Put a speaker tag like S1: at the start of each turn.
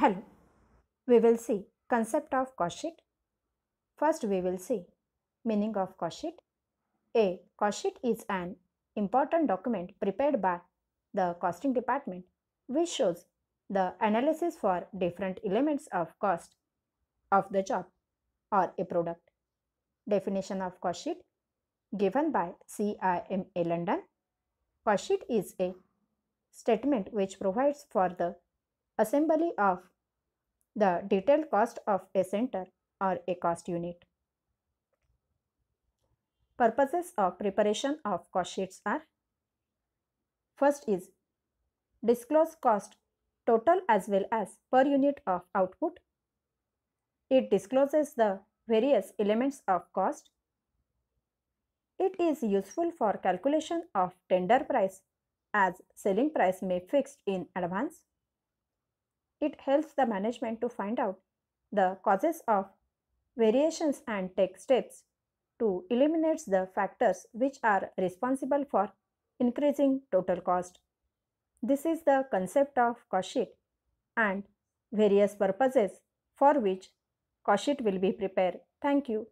S1: Hello. We will see concept of cost sheet. First we will see meaning of cost sheet. A cost sheet is an important document prepared by the costing department which shows the analysis for different elements of cost of the job or a product. Definition of cost sheet given by CIMA London. Cost sheet is a statement which provides for the assembly of the detailed cost of a center or a cost unit. Purposes of preparation of cost sheets are First is disclose cost total as well as per unit of output. It discloses the various elements of cost. It is useful for calculation of tender price as selling price may fixed in advance. It helps the management to find out the causes of variations and take steps to eliminate the factors which are responsible for increasing total cost. This is the concept of cost sheet and various purposes for which cost sheet will be prepared. Thank you.